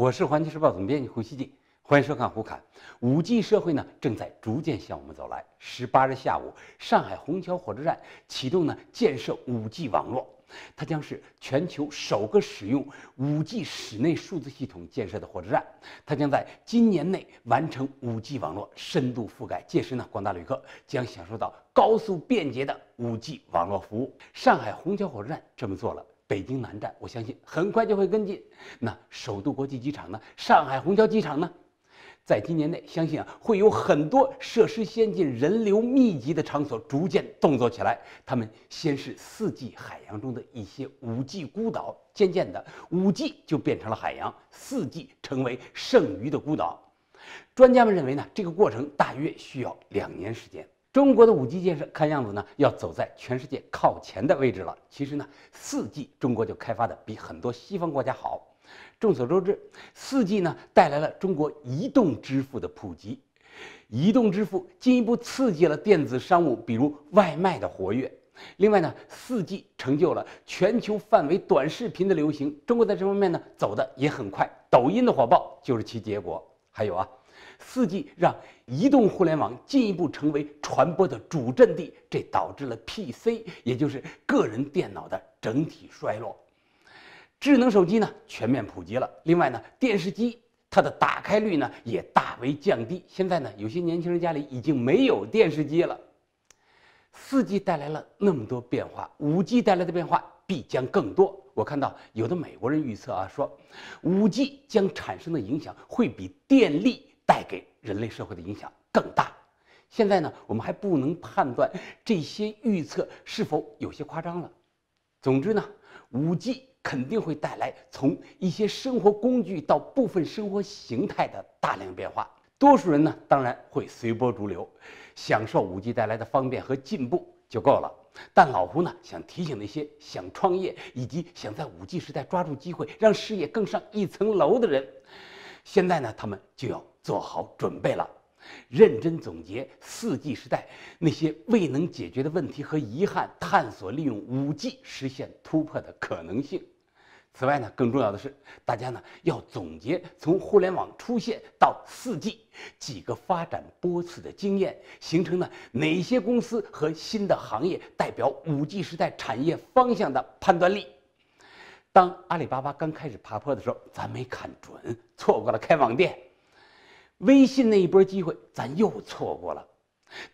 我是《环球时报》总编辑胡锡进，欢迎收看《胡侃》。五 G 社会呢，正在逐渐向我们走来。十八日下午，上海虹桥火车站启动呢建设五 G 网络，它将是全球首个使用五 G 室内数字系统建设的火车站。它将在今年内完成五 G 网络深度覆盖，届时呢，广大旅客将享受到高速便捷的五 G 网络服务。上海虹桥火车站这么做了。北京南站，我相信很快就会跟进。那首都国际机场呢？上海虹桥机场呢？在今年内，相信啊会有很多设施先进、人流密集的场所逐渐动作起来。他们先是四季海洋中的一些五 G 孤岛，渐渐的五 G 就变成了海洋，四 G 成为剩余的孤岛。专家们认为呢，这个过程大约需要两年时间。中国的五 G 建设看样子呢，要走在全世界靠前的位置了。其实呢，四 G 中国就开发的比很多西方国家好。众所周知，四 G 呢带来了中国移动支付的普及，移动支付进一步刺激了电子商务，比如外卖的活跃。另外呢，四 G 成就了全球范围短视频的流行，中国在这方面呢走的也很快，抖音的火爆就是其结果。还有啊。4G 让移动互联网进一步成为传播的主阵地，这导致了 PC 也就是个人电脑的整体衰落。智能手机呢全面普及了，另外呢电视机它的打开率呢也大为降低。现在呢有些年轻人家里已经没有电视机了。4G 带来了那么多变化，5G 带来的变化必将更多。我看到有的美国人预测啊说，5G 将产生的影响会比电力。人类社会的影响更大。现在呢，我们还不能判断这些预测是否有些夸张了。总之呢，5G 肯定会带来从一些生活工具到部分生活形态的大量变化。多数人呢，当然会随波逐流，享受 5G 带来的方便和进步就够了。但老胡呢，想提醒那些想创业以及想在 5G 时代抓住机会，让事业更上一层楼的人。现在呢，他们就要做好准备了，认真总结 4G 时代那些未能解决的问题和遗憾，探索利用 5G 实现突破的可能性。此外呢，更重要的是，大家呢要总结从互联网出现到 4G 几个发展波次的经验，形成呢哪些公司和新的行业代表 5G 时代产业方向的判断力。当阿里巴巴刚开始爬坡的时候，咱没看准，错过了开网店；微信那一波机会，咱又错过了。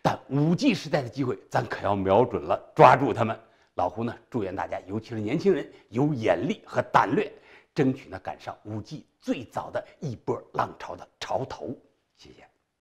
但五 G 时代的机会，咱可要瞄准了，抓住他们。老胡呢，祝愿大家，尤其是年轻人，有眼力和胆略，争取呢赶上五 G 最早的一波浪潮的潮头。谢谢。